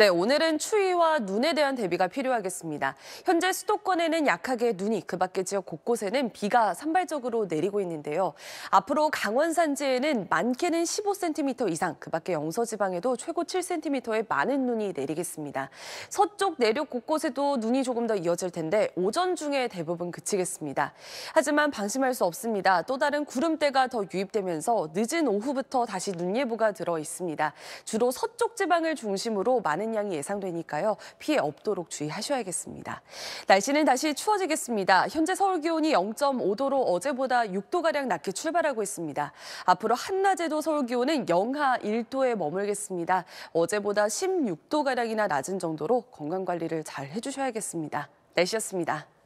네, 오늘은 추위와 눈에 대한 대비가 필요하겠습니다. 현재 수도권에는 약하게 눈이 그 밖의 지역 곳곳에는 비가 산발적으로 내리고 있는데요. 앞으로 강원 산지에는 많게는 15cm 이상, 그 밖의 영서 지방에도 최고 7cm의 많은 눈이 내리겠습니다. 서쪽 내륙 곳곳에도 눈이 조금 더 이어질 텐데 오전 중에 대부분 그치겠습니다. 하지만 방심할 수 없습니다. 또 다른 구름대가 더 유입되면서 늦은 오후부터 다시 눈 예보가 들어 있습니다. 주로 서쪽 지방을 중심으로 많은 가민량이 예상되니까요. 피해 없도록 주의하셔야겠습니다. 날씨는 다시 추워지겠습니다. 현재 서울 기온이 0.5도로 어제보다 6도가량 낮게 출발하고 있습니다. 앞으로 한낮에도 서울 기온은 영하 1도에 머물겠습니다. 어제보다 16도가량이나 낮은 정도로 건강관리를 잘 해주셔야겠습니다. 날씨였습니다.